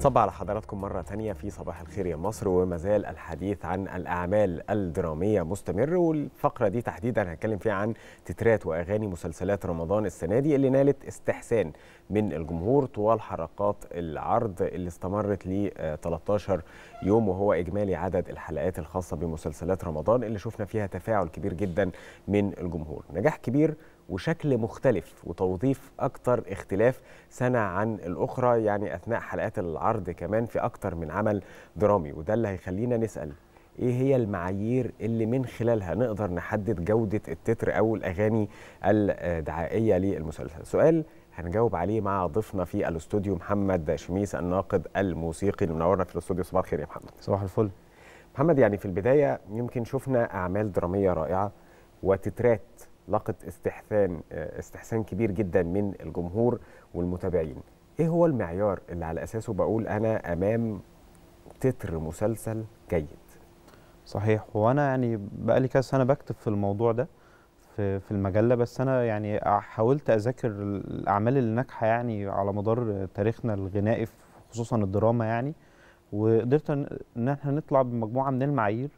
صب على حضراتكم مرة تانية في صباح الخير يا مصر وما زال الحديث عن الأعمال الدرامية مستمر والفقرة دي تحديدا هنتكلم فيها عن تترات وأغاني مسلسلات رمضان السنة دي اللي نالت استحسان من الجمهور طوال حركات العرض اللي استمرت ل 13 يوم وهو إجمالي عدد الحلقات الخاصة بمسلسلات رمضان اللي شفنا فيها تفاعل كبير جدا من الجمهور نجاح كبير وشكل مختلف وتوظيف أكتر اختلاف سنة عن الأخرى يعني أثناء حلقات العرض كمان في أكتر من عمل درامي وده اللي هيخلينا نسأل ايه هي المعايير اللي من خلالها نقدر نحدد جوده التتر او الاغاني الدعائيه للمسلسل سؤال هنجاوب عليه مع ضيفنا في الاستوديو محمد شميس الناقد الموسيقي اللي منورنا في الاستوديو صباح الخير يا محمد صباح الفل محمد يعني في البدايه يمكن شفنا اعمال دراميه رائعه وتترات لقت استحسان استحسان كبير جدا من الجمهور والمتابعين ايه هو المعيار اللي على اساسه بقول انا امام تتر مسلسل جيد صحيح وانا يعني بقى لي كذا سنه بكتب في الموضوع ده في في المجله بس انا يعني حاولت اذاكر الاعمال الناجحه يعني على مدار تاريخنا الغنائي خصوصا الدراما يعني وقدرت ان احنا نطلع بمجموعه من المعايير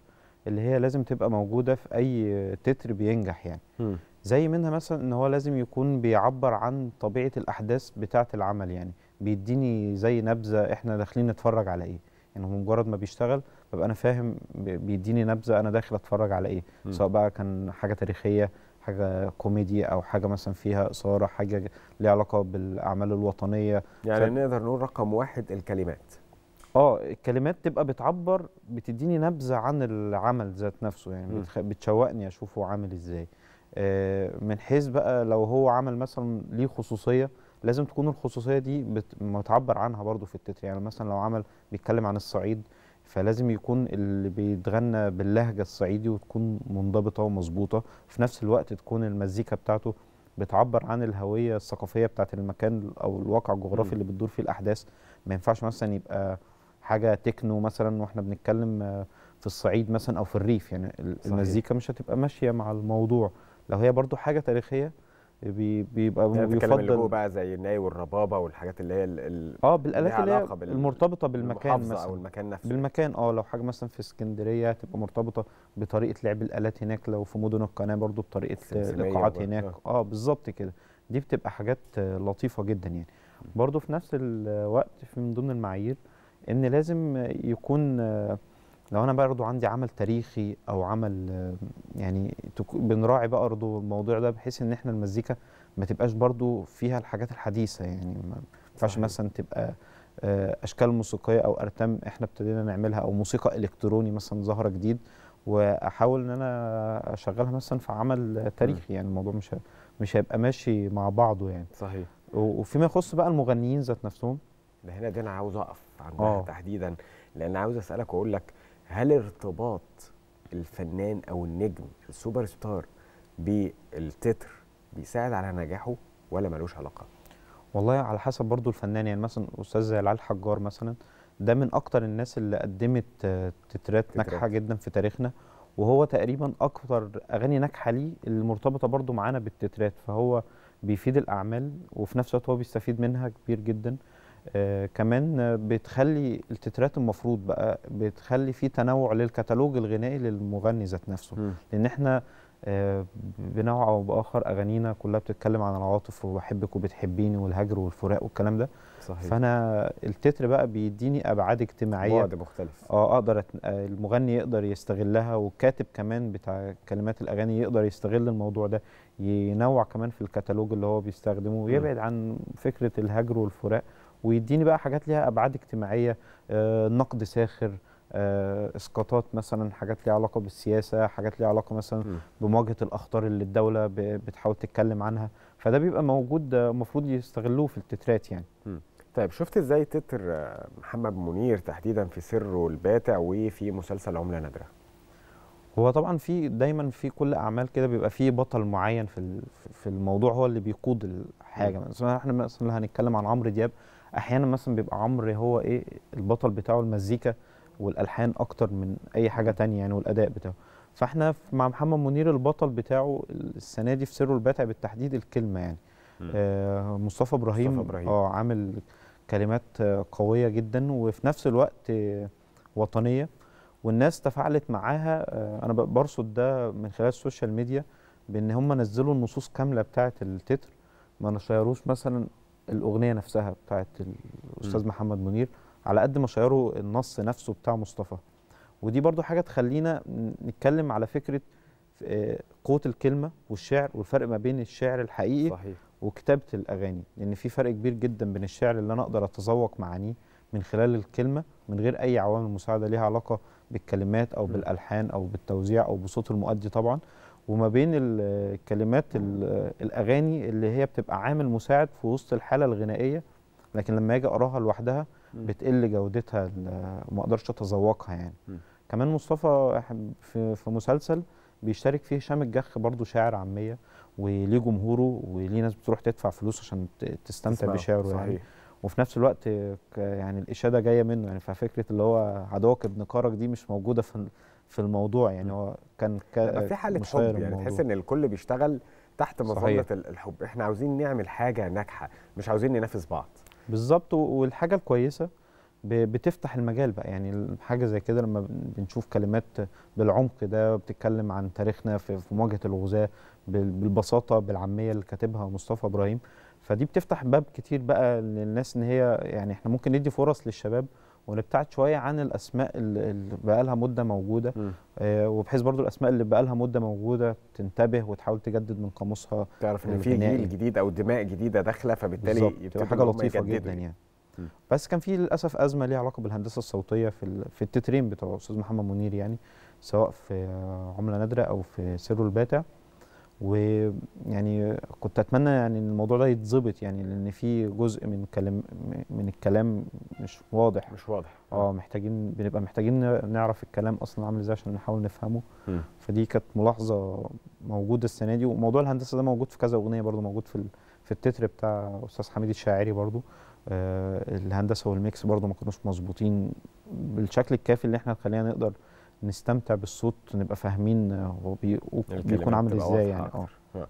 اللي هي لازم تبقى موجوده في اي تتر بينجح يعني م. زي منها مثلا ان هو لازم يكون بيعبر عن طبيعه الاحداث بتاعه العمل يعني بيديني زي نبذه احنا داخلين نتفرج على ايه يعني مجرد ما بيشتغل ببقى انا فاهم بيديني نبذه انا داخل اتفرج على ايه م. سواء بقى كان حاجه تاريخيه حاجه كوميدي او حاجه مثلا فيها اثاره حاجه ليها علاقه بالاعمال الوطنيه يعني ف... نقدر نقول رقم واحد الكلمات اه الكلمات تبقى بتعبر بتديني نبذه عن العمل ذات نفسه يعني م. بتشوقني اشوفه عامل ازاي آه من حيث بقى لو هو عمل مثلا ليه خصوصيه لازم تكون الخصوصيه دي بت... متعبر عنها برضو في التتر يعني مثلا لو عمل بيتكلم عن الصعيد فلازم يكون اللي بيتغنى باللهجه الصعيدي وتكون منضبطه ومظبوطه في نفس الوقت تكون المزيكا بتاعته بتعبر عن الهويه الثقافيه بتاعت المكان او الواقع الجغرافي اللي بتدور فيه الاحداث ما ينفعش مثلا يبقى حاجه تكنو مثلا واحنا بنتكلم آه، في الصعيد مثلا او في الريف يعني صحيح. المزيكا مش هتبقى ماشيه مع الموضوع لو هي برضو حاجه تاريخيه بيبقى يعني بيفضل اللي هو بقى زي الناي والربابه والحاجات اللي هي اه بالالات اللي هي المرتبطه بالمكان مثلا او المكان نفسه بالمكان اه لو حاجه مثلا في اسكندريه تبقى مرتبطه بطريقه لعب الالات هناك لو في مدن القناه برضو بطريقه الايقاعات هناك اه, آه بالظبط كده دي بتبقى حاجات آه، لطيفه جدا يعني برضو في نفس الوقت آه، في من ضمن المعايير ان لازم يكون لو انا برضو عندي عمل تاريخي او عمل يعني بنراعي بقى برضو الموضوع ده بحيث ان احنا المزيكا ما تبقاش برضو فيها الحاجات الحديثه يعني ما ينفعش مثلا تبقى آه، اشكال موسيقيه او ارتام احنا ابتدينا نعملها او موسيقى الكتروني مثلا ظاهره جديد واحاول ان انا اشغلها مثلا في عمل تاريخي يعني الموضوع مش مش هيبقى ماشي مع بعضه يعني صحيح وفيما يخص بقى المغنيين ذات نفسهم ده هنا دي انا عاوز اقف عندها أوه. تحديدا لان عاوز اسالك واقول لك هل ارتباط الفنان او النجم السوبر ستار بالتتر بيساعد على نجاحه ولا ملوش علاقه والله على حسب برضو الفنان يعني مثلا استاذ زي الحجار حجار مثلا ده من اكتر الناس اللي قدمت تترات ناجحه جدا في تاريخنا وهو تقريبا اكتر اغاني ناجحه ليه المرتبطه برضو معانا بالتترات فهو بيفيد الاعمال وفي نفس الوقت هو بيستفيد منها كبير جدا آه كمان بتخلي التترات المفروض بقى بتخلي في تنوع للكتالوج الغنائي للمغني ذات نفسه م. لان احنا آه بنوع او باخر اغانينا كلها بتتكلم عن العواطف وبحبك وبتحبيني والهجر والفراق والكلام ده صحيح. فانا التتر بقى بيديني ابعاد اجتماعيه بعد مختلف اه اقدر آه، المغني يقدر يستغلها والكاتب كمان بتاع كلمات الاغاني يقدر يستغل الموضوع ده ينوع كمان في الكتالوج اللي هو بيستخدمه ويبعد عن فكره الهجر والفراق ويديني بقى حاجات ليها ابعاد اجتماعيه آه، نقد ساخر آه، اسقاطات مثلا حاجات ليها علاقه بالسياسه حاجات ليها علاقه مثلا م. بمواجهه الاخطار اللي الدوله بتحاول تتكلم عنها فده بيبقى موجود المفروض آه، يستغلوه في التترات يعني م. طيب شفت ازاي تتر محمد منير تحديدا في سره الباتع وفي مسلسل عمله نادره هو طبعا في دايما في كل اعمال كده بيبقى في بطل معين في في الموضوع هو اللي بيقود الحاجه مثلا احنا مثلا هنتكلم عن عمرو دياب احيانا مثلا بيبقى عمرو هو ايه البطل بتاعه المزيكا والالحان اكتر من اي حاجه تانية يعني والاداء بتاعه فاحنا مع محمد منير البطل بتاعه السنه دي في سره الباتع بالتحديد الكلمه يعني آه مصطفى ابراهيم مصطفى ابراهيم اه عامل كلمات قويه جدا وفي نفس الوقت وطنيه والناس تفاعلت معاها آه، انا برصد ده من خلال السوشيال ميديا بان هم نزلوا النصوص كامله بتاعه التتر ما نشروش مثلا الاغنيه نفسها بتاعت الاستاذ محمد منير على قد ما شيره النص نفسه بتاع مصطفى ودي برضو حاجه تخلينا نتكلم على فكره آه، قوه الكلمه والشعر والفرق ما بين الشعر الحقيقي صحيح. وكتابه الاغاني لان في فرق كبير جدا بين الشعر اللي انا اقدر اتذوق معانيه من خلال الكلمه من غير اي عوامل مساعده ليها علاقه بالكلمات او بالالحان او بالتوزيع او بصوت المؤدي طبعا وما بين الكلمات الاغاني اللي هي بتبقى عامل مساعد في وسط الحاله الغنائيه لكن لما اجي اقراها لوحدها بتقل جودتها ما اقدرش اتذوقها يعني كمان مصطفى في في مسلسل بيشترك فيه هشام الجخ برضه شاعر عاميه وليه جمهوره وليه ناس بتروح تدفع فلوس عشان تستمتع بشعره يعني. صحيح. يعني وفي نفس الوقت يعني الاشاده جايه منه يعني ففكره اللي هو عدوك ابن كرك دي مش موجوده في في الموضوع يعني هو كان ك... في حاله حب يعني تحس ان الكل بيشتغل تحت مظله الحب احنا عاوزين نعمل حاجه ناجحه مش عاوزين ننافس بعض بالظبط والحاجه الكويسه بتفتح المجال بقى يعني حاجه زي كده لما بنشوف كلمات بالعمق ده بتتكلم عن تاريخنا في مواجهه الغزاه بالبساطه بالعاميه اللي كاتبها مصطفى ابراهيم فدي بتفتح باب كتير بقى للناس ان هي يعني احنا ممكن ندي فرص للشباب ونبتعد شويه عن الاسماء اللي بقى لها مده موجوده آه وبحيث برضو الاسماء اللي بقى لها مده موجوده تنتبه وتحاول تجدد من قاموسها تعرف ان في جيل جديد او دماء جديده داخله فبالتالي يبتدي حاجه لطيفه جدا يعني م. بس كان في للاسف ازمه ليها علاقه بالهندسه الصوتيه في في التترين بتوع استاذ محمد منير يعني سواء في عمله نادره او في سر الباتع ويعني كنت اتمنى يعني ان الموضوع ده يتظبط يعني لان في جزء من كلام من الكلام مش واضح مش واضح اه محتاجين بنبقى محتاجين نعرف الكلام اصلا عامل ازاي عشان نحاول نفهمه م. فدي كانت ملاحظه موجوده السنه دي وموضوع الهندسه ده موجود في كذا اغنيه برضو موجود في في التتر بتاع استاذ حميد الشاعري برضو آه الهندسه والميكس برضو ما كانوش مظبوطين بالشكل الكافي اللي احنا خلينا نقدر نستمتع بالصوت نبقى فاهمين هو بيكون عامل ازاي يعني آه. اه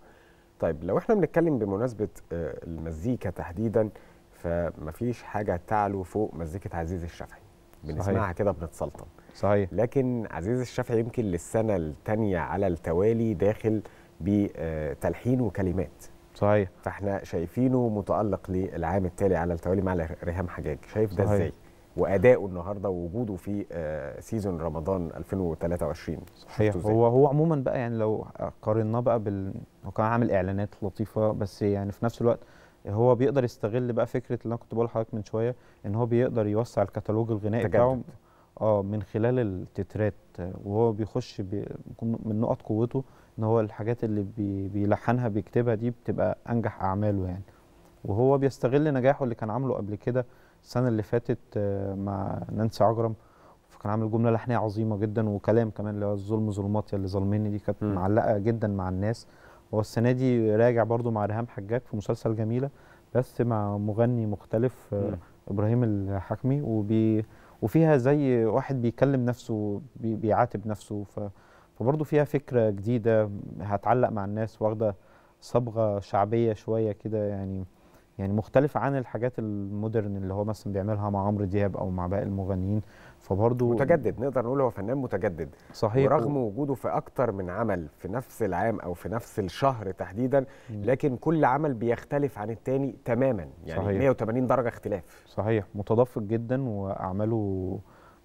طيب لو احنا بنتكلم بمناسبه آه، المزيكا تحديدا فمفيش حاجه تعلو فوق مزيكه عزيز الشافعي بنسمعها كده بنتسلطن صحيح لكن عزيز الشافعي يمكن للسنه الثانيه على التوالي داخل بتلحين آه، وكلمات صحيح فاحنا شايفينه متالق للعام التالي على التوالي مع ريهام حجاج شايف ده ازاي واداؤه النهارده ووجوده في سيزون آه، رمضان 2023 صحيح هو هو عموما بقى يعني لو قارناه بقى بال هو كان عامل اعلانات لطيفه بس يعني في نفس الوقت هو بيقدر يستغل بقى فكره اللي انا كنت بقول لحضرتك من شويه ان هو بيقدر يوسع الكتالوج الغنائي بتاعه اه من خلال التترات وهو بيخش بي من نقط قوته ان هو الحاجات اللي بي بيلحنها بيكتبها دي بتبقى انجح اعماله يعني وهو بيستغل نجاحه اللي كان عامله قبل كده السنه اللي فاتت آه، مع نانسي عجرم فكان عامل جمله لحنيه عظيمه جدا وكلام كمان اللي هو الظلم ظلمات يا اللي ظالمني دي كانت معلقه جدا مع الناس هو السنه دي راجع برضو مع ريهام حجاج في مسلسل جميله بس مع مغني مختلف آه، م. ابراهيم الحكمي وبي وفيها زي واحد بيكلم نفسه بي بيعاتب نفسه ف فبرضه فيها فكره جديده هتعلق مع الناس واخده صبغه شعبيه شويه كده يعني يعني مختلف عن الحاجات المودرن اللي هو مثلا بيعملها مع عمرو دياب او مع باقي المغنيين فبرضه متجدد نقدر نقول هو فنان متجدد صحيح ورغم و... وجوده في اكتر من عمل في نفس العام او في نفس الشهر تحديدا لكن كل عمل بيختلف عن الثاني تماما يعني صحيح. 180 درجه اختلاف صحيح متدفق جدا واعماله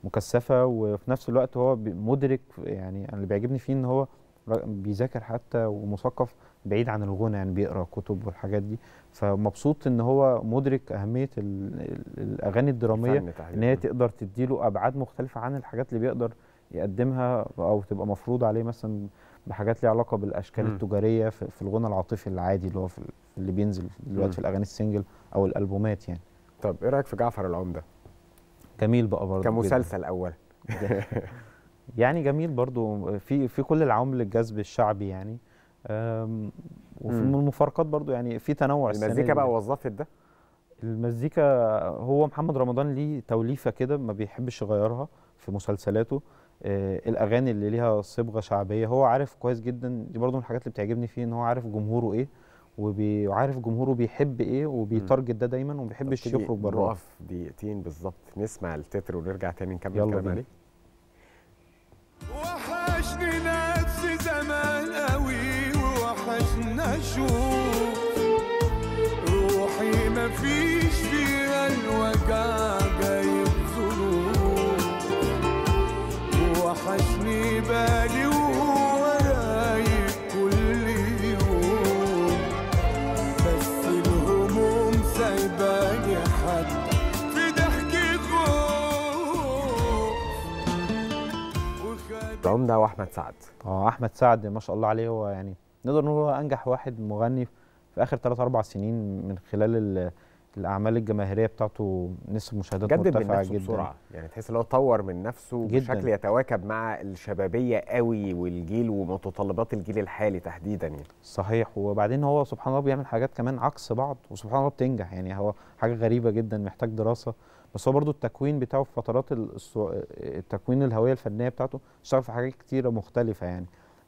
مكثفه وفي نفس الوقت هو مدرك يعني اللي بيعجبني فيه ان هو بيذاكر حتى ومثقف بعيد عن الغنى يعني بيقرا كتب والحاجات دي فمبسوط ان هو مدرك اهميه الاغاني الدراميه ان هي تقدر تديله ابعاد مختلفه عن الحاجات اللي بيقدر يقدمها او تبقى مفروض عليه مثلا بحاجات ليها علاقه بالاشكال م. التجاريه في الغنى العاطفي العادي اللي هو في اللي بينزل دلوقتي في الاغاني السنجل او الالبومات يعني طب ايه رايك في جعفر العمده جميل بقى برضه كمسلسل اول يعني جميل برضو في في كل العوامل الجذب الشعبي يعني وفي المفارقات برضو يعني في تنوع المزيكا بقى وظفت ده المزيكا هو محمد رمضان ليه توليفه كده ما بيحبش يغيرها في مسلسلاته آه الاغاني اللي ليها صبغه شعبيه هو عارف كويس جدا دي برضو من الحاجات اللي بتعجبني فيه ان هو عارف جمهوره ايه وعارف جمهوره بيحب ايه وبيتارجت ده دا دايما وما بيحبش يخرج بره نقف دقيقتين بالظبط نسمع التتر ونرجع تاني نكمل كلام عليه أشوف روحي مفيش فيها الوجع جايب ظروف وحشني بالي وهو كل يوم بس الهموم سايباني حتى عمده واحمد سعد اه احمد سعد ما شاء الله عليه هو يعني نقدر نقول هو انجح واحد مغني في اخر ثلاث اربع سنين من خلال الاعمال الجماهيريه بتاعته نسب مشاهدات جدد مرتفعه من نفسه جدا بسرعه يعني تحس ان هو طور من نفسه جداً. بشكل يتواكب مع الشبابيه قوي والجيل ومتطلبات الجيل الحالي تحديدا يعني صحيح وبعدين هو سبحان الله بيعمل حاجات كمان عكس بعض وسبحان الله بتنجح يعني هو حاجه غريبه جدا محتاج دراسه بس هو برضه التكوين بتاعه في فترات التكوين الهويه الفنيه بتاعته اشتغل في حاجات كتيره مختلفه يعني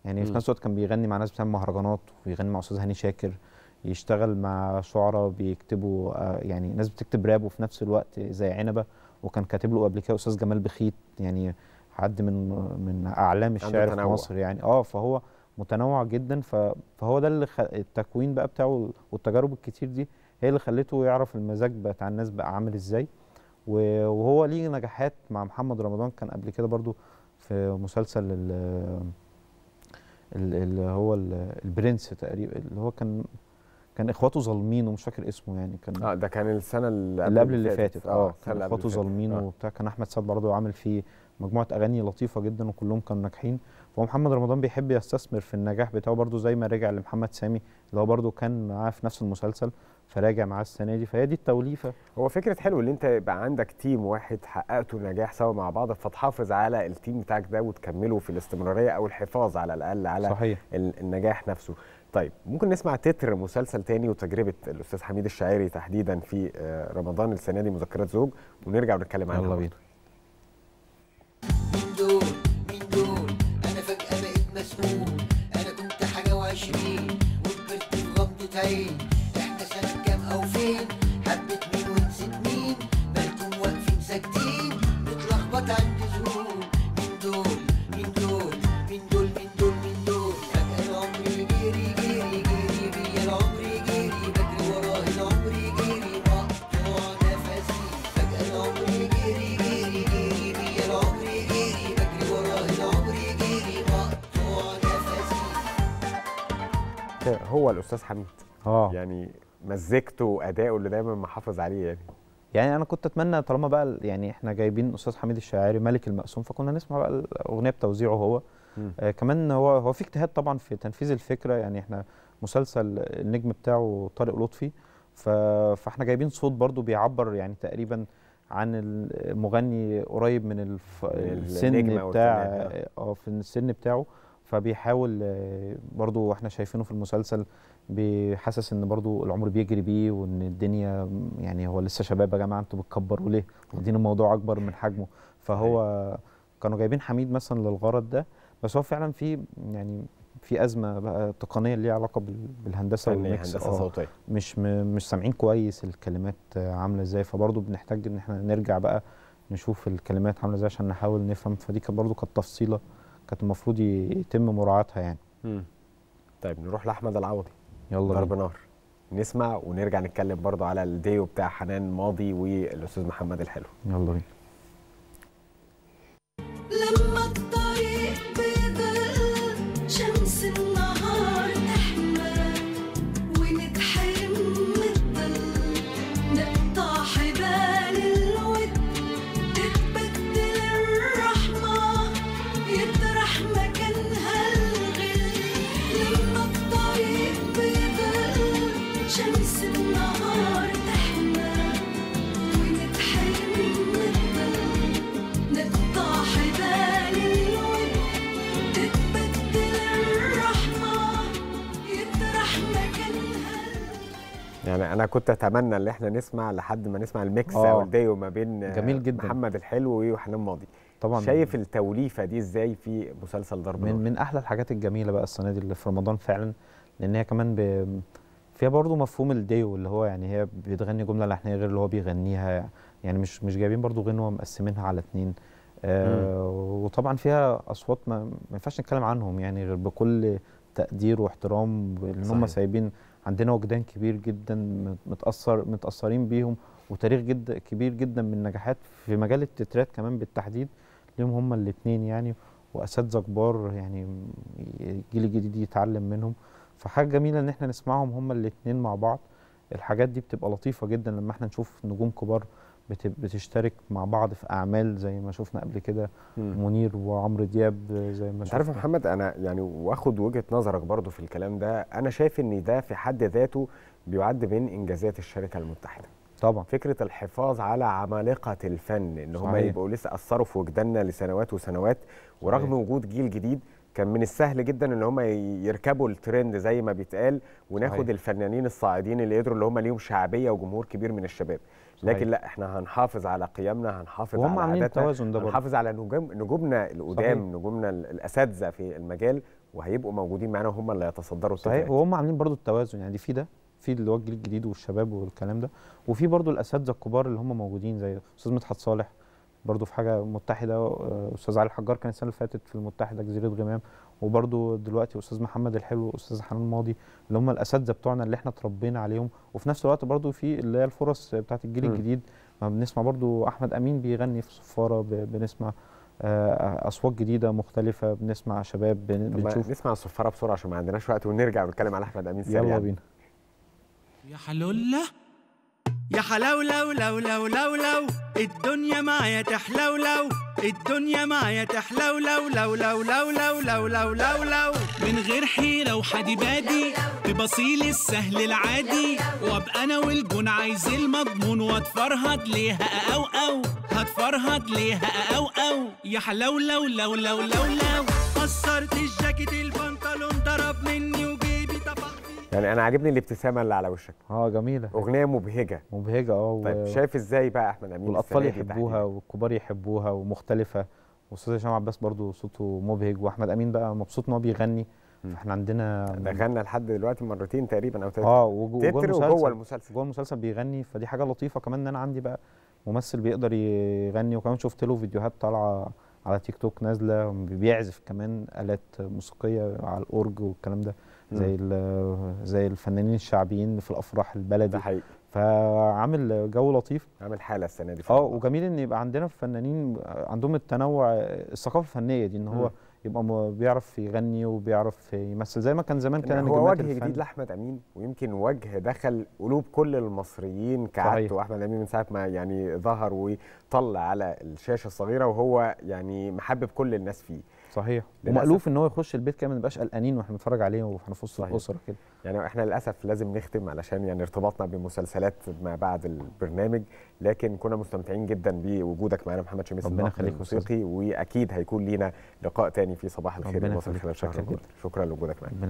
يعني في نفس الوقت كان بيغني مع ناس بتعمل مهرجانات ويغني مع استاذ هاني شاكر يشتغل مع شعراء بيكتبوا آه، يعني ناس بتكتب راب وفي نفس الوقت زي عنبه وكان كاتب له قبل كده استاذ جمال بخيت يعني حد من من اعلام الشعر في مصر يعني اه فهو متنوع جدا فهو ده اللي خ... التكوين بقى بتاعه والتجارب الكتير دي هي اللي خلته يعرف المزاج بتاع الناس بقى عامل ازاي وهو ليه نجاحات مع محمد رمضان كان قبل كده برضو في مسلسل اللي هو البرنس تقريبا اللي هو كان كان اخواته ظالمينه مش فاكر اسمه يعني كان اه ده كان السنه اللي, اللي قبل اللي فاتت آه،, اه كان اخواته ظالمينه آه. وبتاع كان احمد سعد برضه عامل فيه مجموعه اغاني لطيفه جدا وكلهم كانوا ناجحين فهو محمد رمضان بيحب يستثمر في النجاح بتاعه برضه زي ما رجع لمحمد سامي اللي هو برضه كان معاه في نفس المسلسل فراجع معاه السنه دي فهي دي التوليفه هو فكره حلو ان انت يبقى عندك تيم واحد حققتوا نجاح سوا مع بعض فتحافظ على التيم بتاعك ده وتكمله في الاستمراريه او الحفاظ على الاقل على صحيح. النجاح نفسه طيب ممكن نسمع تتر مسلسل تاني وتجربه الاستاذ حميد الشاعري تحديدا في آه، رمضان السنه دي مذكرات زوج ونرجع ونتكلم عنها يلا بينا مين دول مين دول انا فجاه بقيت مسؤول انا كنت حاجه عين هو الاستاذ حميد اه يعني مزجته وادائه اللي دايما محافظ عليه يعني يعني انا كنت اتمنى طالما بقى يعني احنا جايبين استاذ حميد الشاعري ملك المقسوم فكنا نسمع بقى الاغنيه بتوزيعه هو آه كمان هو هو في اجتهاد طبعا في تنفيذ الفكره يعني احنا مسلسل النجم بتاعه طارق لطفي فاحنا جايبين صوت برضو بيعبر يعني تقريبا عن المغني قريب من الف... السن بتاع يعني. اه في السن بتاعه فبيحاول آه، برضو احنا شايفينه في المسلسل بيحسس ان برضو العمر بيجري بيه وان الدنيا يعني هو لسه شباب يا جماعه انتوا بتكبروا ليه؟ واخدين الموضوع اكبر من حجمه فهو أيوة. كانوا جايبين حميد مثلا للغرض ده بس هو فعلا في يعني في ازمه بقى تقنيه ليها علاقه بالهندسه والميكس هندسه آه. صوتيه مش مش سامعين كويس الكلمات عامله ازاي فبرضه بنحتاج ان احنا نرجع بقى نشوف الكلمات عامله ازاي عشان نحاول نفهم فدي كانت برضه كانت تفصيله كانت المفروض يتم مراعاتها يعني مم. طيب نروح لاحمد العوضي يلا ضرب نار نسمع ونرجع نتكلم برضو على الديو بتاع حنان ماضي والاستاذ محمد الحلو يلا بينا انا كنت اتمنى ان احنا نسمع لحد ما نسمع الميكس آه. او الديو ما بين آه، جميل جدا محمد الحلو وحنان ماضي طبعا شايف التوليفه دي ازاي في مسلسل ضرب من, من احلى الحاجات الجميله بقى السنه دي اللي في رمضان فعلا لان هي كمان ب... فيها برضو مفهوم الديو اللي هو يعني هي بتغني جمله لحنيه غير اللي هو بيغنيها يعني مش مش جايبين برضو غنوه مقسمينها على اثنين آه وطبعا فيها اصوات ما, ما ينفعش نتكلم عنهم يعني غير بكل تقدير واحترام ان هم سايبين عندنا وجدان كبير جدا متاثر متاثرين بيهم وتاريخ جدا كبير جدا من نجاحات في مجال التترات كمان بالتحديد ليهم هما الاثنين يعني واساتذه كبار يعني الجيل الجديد يتعلم منهم فحاجه جميله ان احنا نسمعهم هما الاثنين مع بعض الحاجات دي بتبقى لطيفه جدا لما احنا نشوف نجوم كبار بتشترك مع بعض في اعمال زي ما شفنا قبل كده منير وعمرو دياب زي ما شفنا عارف محمد انا يعني واخد وجهه نظرك برضو في الكلام ده انا شايف ان ده في حد ذاته بيعد من انجازات الشركه المتحده طبعا فكره الحفاظ على عمالقه الفن ان هم يبقوا لسه اثروا في وجداننا لسنوات وسنوات ورغم صحيح. وجود جيل جديد كان من السهل جدا ان هم يركبوا الترند زي ما بيتقال وناخد صحيح. الفنانين الصاعدين اللي قدروا اللي هم ليهم شعبيه وجمهور كبير من الشباب لكن لا احنا هنحافظ على قيمنا هنحافظ وهم على عاملين ده هنحافظ على نجوم نجومنا القدام نجومنا الاساتذه في المجال وهيبقوا موجودين معانا وهم اللي يتصدروا صحيح وهم عاملين برضو التوازن يعني في ده في اللي هو الجيل الجديد والشباب والكلام ده وفي برضو الاساتذه الكبار اللي هم موجودين زي استاذ مدحت صالح برضو في حاجه متحده استاذ علي الحجار كان السنه اللي فاتت في المتحده جزيره غمام وبرده دلوقتي استاذ محمد الحلو واستاذ حنان الماضي اللي هم الاساتذه بتوعنا اللي احنا اتربينا عليهم وفي نفس الوقت برده في اللي هي الفرص بتاعت الجيل م. الجديد ما بنسمع برده احمد امين بيغني في صفاره بنسمع آه، اصوات جديده مختلفه بنسمع شباب بنشوف نسمع الصفاره بسرعه عشان ما عندناش وقت ونرجع نتكلم على احمد امين سريع يلا بينا يا حلوله يا حلاولة لو لو لو لو لو الدنيا معايا تحلو لو الدنيا معايا تحلو لو لو لو لو لو لو لو لو لو من غير حيرة وحد بادي ببصيل السهل العادي وابقى انا والجون عايز المضمون واتفرهد ليها او او هتفرهد ليها او او يا حلو لو لو لو لو لو قصرت الجاكيت البنطلون ضربنا يعني انا عاجبني الابتسامه اللي على وشك اه جميله اغنيه مبهجه مبهجه اه طيب شايف ازاي بقى احمد امين والاطفال يحبوها والكبار يحبوها ومختلفه واستاذ هشام عباس برضو صوته مبهج واحمد امين بقى مبسوط ان هو بيغني فاحنا عندنا ده غنى لحد دلوقتي مرتين تقريبا او ثلاثه اه وجوه المسلسل وجوه المسلسل جوه المسلسل بيغني فدي حاجه لطيفه كمان ان انا عندي بقى ممثل بيقدر يغني وكمان شفت له فيديوهات طالعه على تيك توك نازله بيعزف كمان الات موسيقيه على الاورج والكلام ده زي زي الفنانين الشعبيين في الافراح البلدي ده حقيقي فعامل جو لطيف عامل حاله السنه دي اه وجميل ان يبقى عندنا فنانين عندهم التنوع الثقافه الفنيه دي ان هو م. يبقى بيعرف يغني وبيعرف يمثل زي ما كان زمان كان هو وجه الفن. جديد لاحمد امين ويمكن وجه دخل قلوب كل المصريين كعادته واحمد امين من ساعه ما يعني ظهر وطلع على الشاشه الصغيره وهو يعني محبب كل الناس فيه صحيح ومألوف ان هو يخش البيت كامل ما نبقاش قلقانين واحنا بنتفرج عليه واحنا في وسط الاسره كده يعني احنا للاسف لازم نختم علشان يعني ارتباطنا بمسلسلات ما بعد البرنامج لكن كنا مستمتعين جدا بوجودك معانا محمد شمس ربنا يخليك موسيقي واكيد هيكون لينا لقاء تاني في صباح الخير المصري خلال شهر شكرا لوجودك معانا